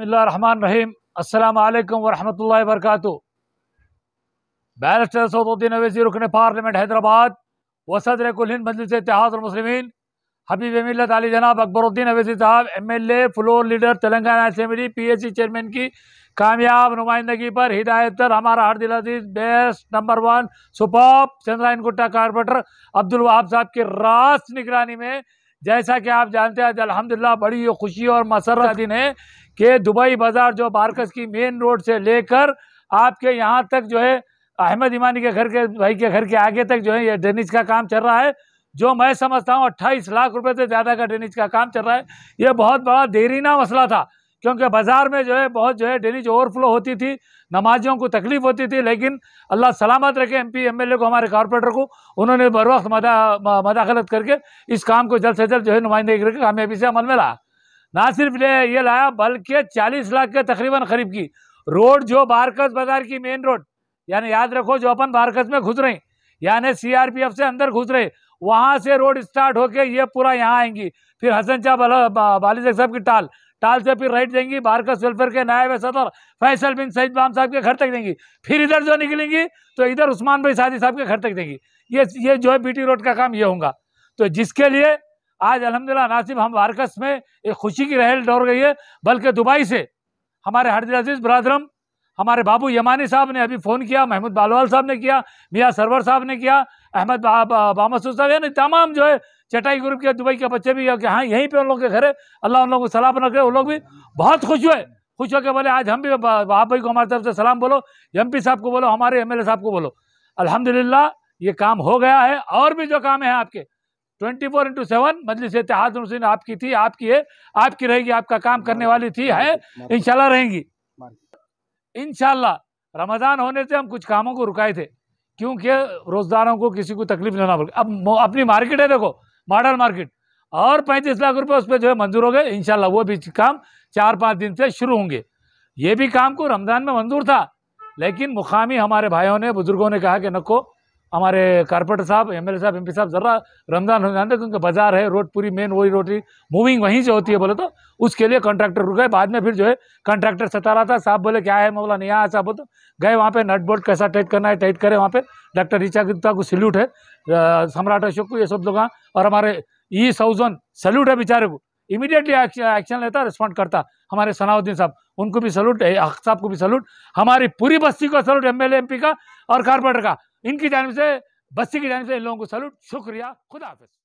बसमीम अल्लाम वरहमत ला वरक बैरिस्टर सऊदुद्दीन अवैसी रुकन पार्लियामेंट हैदराबाद वसदर कुलहिंद मजलिस इतिहाद मुसलमिन हबीब मिलत अली जनाब Akbaruddin Owaisi sahab M L A floor leader Telangana assembly P S C chairman की कामयाब नुमाइंदगी पर हिदायत तर हमारा हर दिल अजीज बेस्ट नंबर वन सुपॉप चंद्राइन गुट्टा कारपोरेटर अब्दुल वहाब साहब की रास निगरानी में जैसा कि आप जानते हैं अलहमदिल्ला बड़ी ये खुशी और मसरत दिन है कि दुबई बाज़ार जो बारकस की मेन रोड से लेकर आपके यहाँ तक जो है अहमद ईमानी के घर के भाई के घर के आगे तक जो है ये ड्रेनेज का काम चल रहा है जो मैं समझता हूँ अट्ठाईस लाख रुपए से ज़्यादा का ड्रेनेज का काम चल रहा है ये बहुत बड़ा देरीना मसला था क्योंकि बाज़ार में जो है बहुत जो है डेली जो ओवरफ्लो होती थी नमाजियों को तकलीफ़ होती थी लेकिन अल्लाह सलामत रखे M P M L A को हमारे कॉरपोरेटर को उन्होंने बर वक्त मदा मदाखलत करके इस काम को जल्द से जल्द जो है नुमाइंदगी करके कामयाबी से अमल में लाया ना सिर्फ ये लाया बल्कि चालीस लाख के तकरीबन करीब की रोड जो बारकस बाज़ार की मेन रोड यानी याद रखो जो अपन बारकस में घुस रहे यानी सी आर पी एफ से अंदर घुस रहे वहाँ से रोड स्टार्ट होके ये पूरा यहाँ आएंगी फिर हसन चाह बाली साहब की टाल टाल से फिर राइट जाएंगी बारकस वेलफेयर के नायब सदर फैसल बिन सईद बाम साहब के घर तक देंगी फिर इधर जो निकलेंगी तो इधर उस्मान भाई सादी साहब के घर तक देंगी ये ये जो है बी रोड का काम ये होगा तो जिसके लिए आज अलहमदिल्ला नासिब हम वारकस में एक खुशी की रहल दौड़ गई है बल्कि दुबई से हमारे हरदिल अजीज़ बरदरम हमारे बाबू यमानी साहब ने अभी फ़ोन किया महमूद बालवाल साहब ने किया मियाँ सरवर साहब ने किया अहमद बामसूद साहब यानी तमाम जो है चटाई ग्रुप के दुबई के बच्चे भी हाँ यहीं पे उन लोग के घर है अल्लाह उन लोगों को सलाम रखे वो लोग भी बहुत खुश हुए खुश होकर बोले आज हम भी बाप भाई को हमारी तरफ से सलाम बोलो एम साहब को बोलो हमारे एम साहब को बोलो अलहमदिल्ला ये काम हो गया है और भी जो काम है आपके twenty four into seven Majlis Ittehad आपकी थी आपकी है आपकी रहेगी आपका काम करने वाली थी है इंशाल्लाह रहेंगी इन रमज़ान होने से हम कुछ कामों को रुकाए थे क्योंकि रोजदारों को किसी को तकलीफ लेना पड़े अब अपनी मार्केट है देखो मॉडल मार्केट और पैंतीस लाख रुपए उस पर जो है मंजूर हो गए इन वो भी काम चार पाँच दिन से शुरू होंगे ये भी काम को रमज़ान में मंजूर था लेकिन मुकामी हमारे भाइयों ने बुज़ुर्गों ने कहा कि नको हमारे कारपोरेटर साहब एम एल साहब एम साहब ज़रा रमज़ान रमजान थे क्योंकि बाज़ार है रोड पूरी मेन वही रोड मूविंग वहीं से होती है बोले तो उसके लिए कॉन्ट्रैक्टर रुक गए बाद में फिर जो है कॉन्ट्रैक्टर सता रहा था साहब बोले क्या है बोला नहीं आया साहब तो गए वहाँ पे नट बोल्ट कैसा टाइट करना है टाइट करें वहाँ पर डॉक्टर ऋचा गुप्ता को सल्यूट है सम्राट अशोक को ये सब लोग हाँ, और हमारे ई सौजन सल्यूट है बेचारे को इमीडिएटली एक्शन लेता रिस्पॉन्ड करता हमारे सनाउद्दीन साहब उनको भी सलूट हक साहब को भी सलूट हमारी पूरी बस्ती को सलूट एम एल का और कारपोरेटर का इनकी जानव से बस्ती की जानव से इन लोगों को सलूट शुक्रिया खुदा हाफिज़